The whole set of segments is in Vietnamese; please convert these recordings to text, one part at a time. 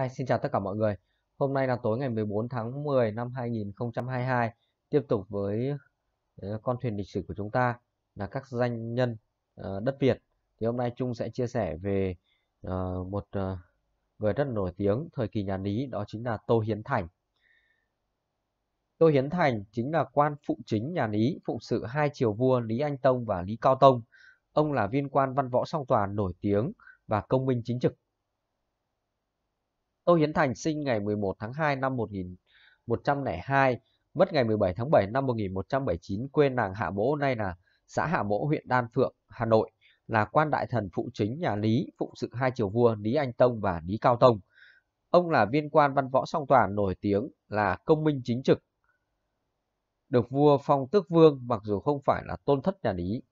Hi, xin chào tất cả mọi người. Hôm nay là tối ngày 14 tháng 10 năm 2022, tiếp tục với ờ, con thuyền lịch sử của chúng ta là các danh nhân ờ, đất Việt. Thì hôm nay Trung sẽ chia sẻ về ờ, một người rất nổi tiếng thời kỳ nhà Lý, đó chính là Tô Hiến Thành. Tô Hiến Thành chính là quan phụ chính nhà Lý, phụ sự hai triều vua Lý Anh Tông và Lý Cao Tông. Ông là viên quan văn võ song toàn nổi tiếng và công minh chính trực Tô Hiến Thành sinh ngày 11 tháng 2 năm 1102, mất ngày 17 tháng 7 năm 1179, quê nàng Hạ Mỗ nay là xã Hạ Mỗ, huyện Đan Phượng, Hà Nội, là quan đại thần phụ chính nhà Lý, phụ sự hai triều vua Lý Anh Tông và Lý Cao Tông. Ông là viên quan văn võ song toàn nổi tiếng là công minh chính trực. Được vua phong tước vương mặc dù không phải là tôn thất nhà Lý,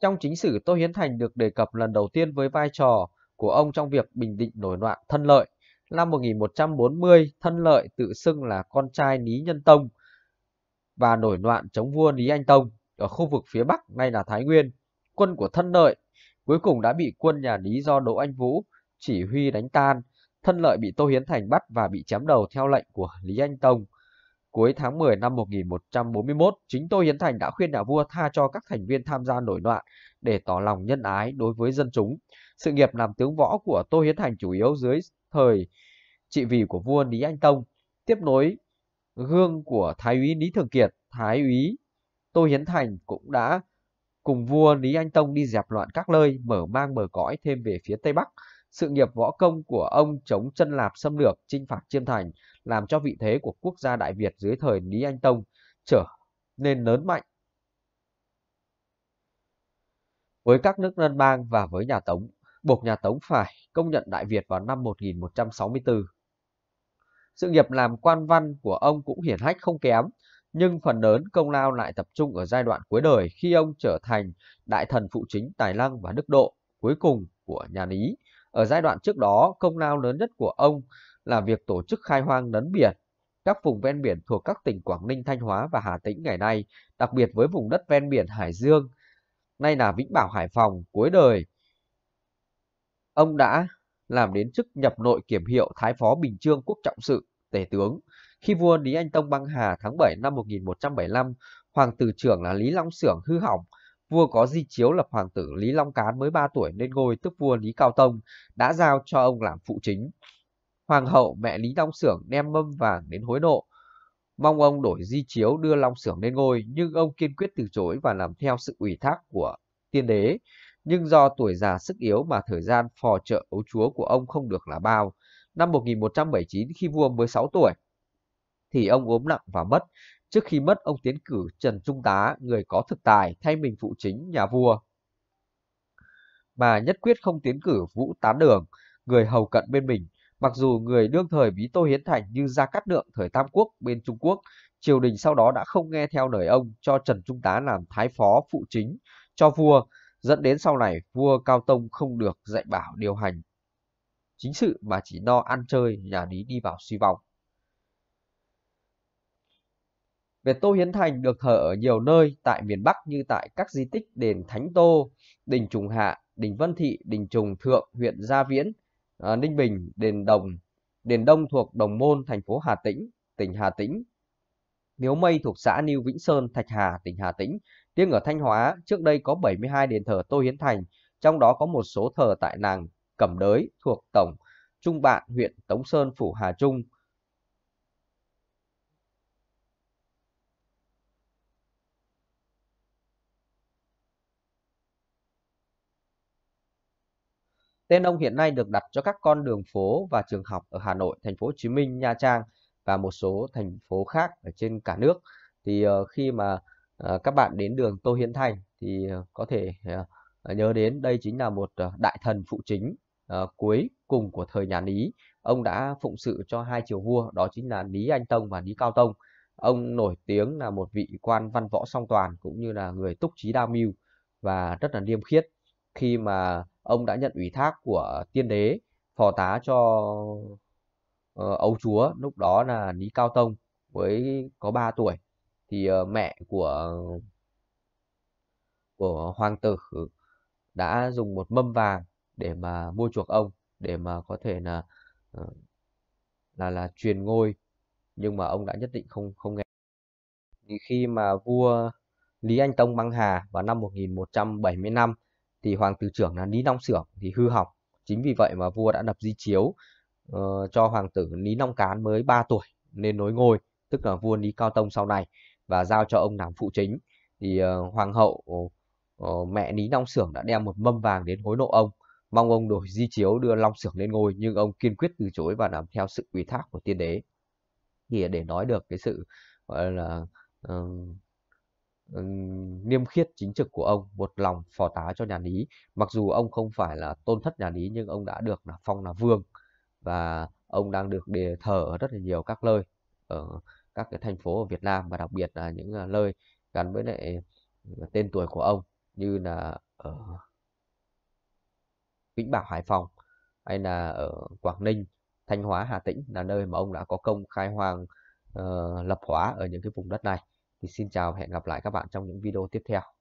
Trong chính sử Tô Hiến Thành được đề cập lần đầu tiên với vai trò của ông trong việc bình định nổi loạn thân lợi. Năm 1140, thân lợi tự xưng là con trai Lý Nhân Tông và nổi loạn chống vua Lý Anh Tông ở khu vực phía Bắc nay là Thái Nguyên. Quân của thân lợi cuối cùng đã bị quân nhà Lý do Đỗ Anh Vũ chỉ huy đánh tan. Thân lợi bị Tô Hiến Thành bắt và bị chém đầu theo lệnh của Lý Anh Tông. Cuối tháng 10 năm 1141, chính Tô Hiến Thành đã khuyên nhà vua tha cho các thành viên tham gia nổi loạn để tỏ lòng nhân ái đối với dân chúng. Sự nghiệp làm tướng võ của Tô Hiến Thành chủ yếu dưới thời trị vì của vua Lý Anh Tông, tiếp nối gương của Thái úy Lý Thường Kiệt, Thái úy Tô Hiến Thành cũng đã cùng vua Lý Anh Tông đi dẹp loạn các nơi, mở mang bờ cõi thêm về phía Tây Bắc. Sự nghiệp võ công của ông chống chân lạp xâm lược, chinh phạt chiêm thành, làm cho vị thế của quốc gia Đại Việt dưới thời Lý Anh Tông trở nên lớn mạnh. Với các nước lân bang và với nhà Tống, buộc nhà Tống phải công nhận Đại Việt vào năm 1164. Sự nghiệp làm quan văn của ông cũng hiển hách không kém, nhưng phần lớn công lao lại tập trung ở giai đoạn cuối đời khi ông trở thành đại thần phụ chính Tài Lăng và Đức Độ cuối cùng của nhà Lý ở giai đoạn trước đó, công lao lớn nhất của ông là việc tổ chức khai hoang nấn biển. Các vùng ven biển thuộc các tỉnh Quảng Ninh, Thanh Hóa và Hà Tĩnh ngày nay, đặc biệt với vùng đất ven biển Hải Dương, nay là Vĩnh Bảo Hải Phòng, cuối đời. Ông đã làm đến chức nhập nội kiểm hiệu Thái Phó Bình Trương Quốc Trọng Sự, Tể Tướng. Khi vua Lý Anh Tông băng hà tháng 7 năm 1175, hoàng tử trưởng là Lý Long sưởng hư hỏng, Vua có di chiếu lập hoàng tử Lý Long Cán mới 3 tuổi nên ngôi tức vua Lý Cao Tông đã giao cho ông làm phụ chính. Hoàng hậu mẹ Lý Long Sưởng đem mâm vàng đến hối nộ, mong ông đổi di chiếu đưa Long Sưởng lên ngôi, nhưng ông kiên quyết từ chối và làm theo sự ủy thác của tiên đế. Nhưng do tuổi già sức yếu mà thời gian phò trợ ấu chúa của ông không được là bao. Năm 1179 khi vua mới 6 tuổi thì ông ốm nặng và mất, Trước khi mất, ông tiến cử Trần Trung Tá, người có thực tài, thay mình phụ chính nhà vua. Mà nhất quyết không tiến cử Vũ Tán Đường, người hầu cận bên mình. Mặc dù người đương thời Bí Tô Hiến Thành như Gia Cát Lượng thời Tam Quốc bên Trung Quốc, triều đình sau đó đã không nghe theo lời ông cho Trần Trung Tá làm thái phó phụ chính cho vua, dẫn đến sau này vua Cao Tông không được dạy bảo điều hành. Chính sự mà chỉ no ăn chơi, nhà Lý đi vào suy vong. Việt Tô Hiến Thành được thờ ở nhiều nơi tại miền Bắc như tại các di tích đền Thánh Tô, đình Trùng Hạ, đình Vân Thị, đình Trùng Thượng, huyện Gia Viễn, à, Ninh Bình, đền Đồng, đền Đông thuộc Đồng Môn, thành phố Hà Tĩnh, tỉnh Hà Tĩnh, Miếu Mây thuộc xã Niu Vĩnh Sơn, Thạch Hà, tỉnh Hà Tĩnh. Riêng ở Thanh Hóa, trước đây có 72 đền thờ Tô Hiến Thành, trong đó có một số thờ tại làng Cẩm Đới thuộc Tổng Trung Bạn, huyện Tống Sơn, Phủ Hà Trung. Tên ông hiện nay được đặt cho các con đường phố và trường học ở Hà Nội, thành phố Hồ Chí Minh, Nha Trang và một số thành phố khác ở trên cả nước. Thì uh, khi mà uh, các bạn đến đường Tô Hiến Thành thì uh, có thể uh, nhớ đến đây chính là một uh, đại thần phụ chính uh, cuối cùng của thời nhà Lý. Ông đã phụng sự cho hai triều vua đó chính là Lý Anh Tông và Lý Cao Tông. Ông nổi tiếng là một vị quan văn võ song toàn cũng như là người túc trí đa mưu và rất là liêm khiết. Khi mà ông đã nhận ủy thác của tiên đế phò tá cho uh, ấu chúa lúc đó là lý cao tông với có 3 tuổi thì uh, mẹ của của hoàng tử đã dùng một mâm vàng để mà mua chuộc ông để mà có thể là ờ, là là truyền ngôi nhưng mà ông đã nhất định không không nghe thì khi mà vua Lý Anh Tông băng hà vào năm 1175 thì hoàng tử trưởng là Lý Long Xưởng thì hư hỏng. Chính vì vậy mà vua đã đập di chiếu uh, cho hoàng tử Lý Long Cán mới 3 tuổi nên nối ngôi, tức là vua Lý Cao Tông sau này và giao cho ông làm phụ chính. Thì uh, hoàng hậu uh, mẹ Lý Long Xưởng đã đem một mâm vàng đến hối lộ ông, mong ông đổi di chiếu đưa Long Xưởng lên ngôi nhưng ông kiên quyết từ chối và làm theo sự ủy thác của tiên đế. Thì để nói được cái sự gọi là uh, niêm khiết chính trực của ông một lòng phò tá cho nhà lý mặc dù ông không phải là tôn thất nhà lý nhưng ông đã được là phong là vương và ông đang được đề thờ ở rất là nhiều các nơi ở các cái thành phố ở Việt Nam và đặc biệt là những à, nơi gắn với lại à, tên tuổi của ông như là ở Vĩnh Bảo Hải Phòng hay là ở Quảng Ninh Thanh Hóa Hà Tĩnh là nơi mà ông đã có công khai hoang uh, lập hóa ở những cái vùng đất này thì xin chào và hẹn gặp lại các bạn trong những video tiếp theo.